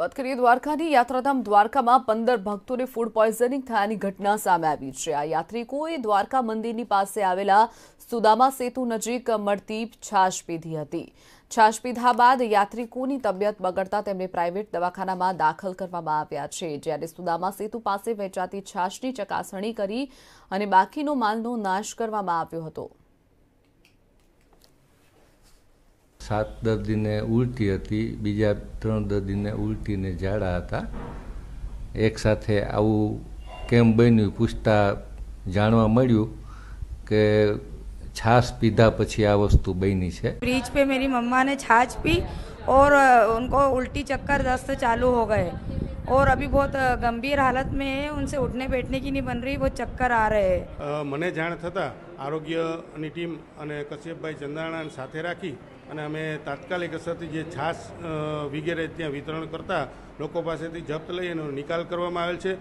વાત કરીએ દ્વારકાની યાત્રાધામ દ્વારકામાં પંદર ભક્તોને ફૂડ પોઈઝનિંગ થયાની ઘટના સામે આવી છે આ યાત્રિકોએ દ્વારકા મંદિરની પાસે આવેલા સુદામા સેતુ નજીક મળતી છાશ પીધી હતી છાશ પીધા બાદ યાત્રિકોની તબિયત બગડતા તેમને પ્રાઇવેટ દવાખાનામાં દાખલ કરવામાં આવ્યા છે જ્યારે સુદામા સેતુ પાસે વેચાતી છાશની ચકાસણી કરી અને બાકીનો માલનો નાશ કરવામાં આવ્યો હતો સાત દર્દીને ઉલટી હતી બીજા ત્રણ દર્દીને ઉલટીને ઝાડા હતા એકસાથે આવું કેમ બન્યું પૂછતા જાણવા મળ્યું કે છાશ પીધા પછી આ વસ્તુ બની છે બ્રિજ પે મેરી મમ્માને છાશ પી ઓર ઉનકો ઉલટી ચક્કર દસ્ત ચાલુ હો ગયે और अभी बहुत ગંભીર હાલત મેં હે ઉનસે ઉઠને બેઠને કી નહીં બન રહી બહુ ચક્કર આ રહે મને જાણ થતાં આરોગ્યની ટીમ અને કશ્યપભાઈ ચંદાણાને સાથે રાખી અને અમે તાત્કાલિક અસરથી જે છાશ વગેરે ત્યાં વિતરણ કરતા લોકો પાસેથી જપ્ત લઈ એનો નિકાલ કરવામાં આવેલ છે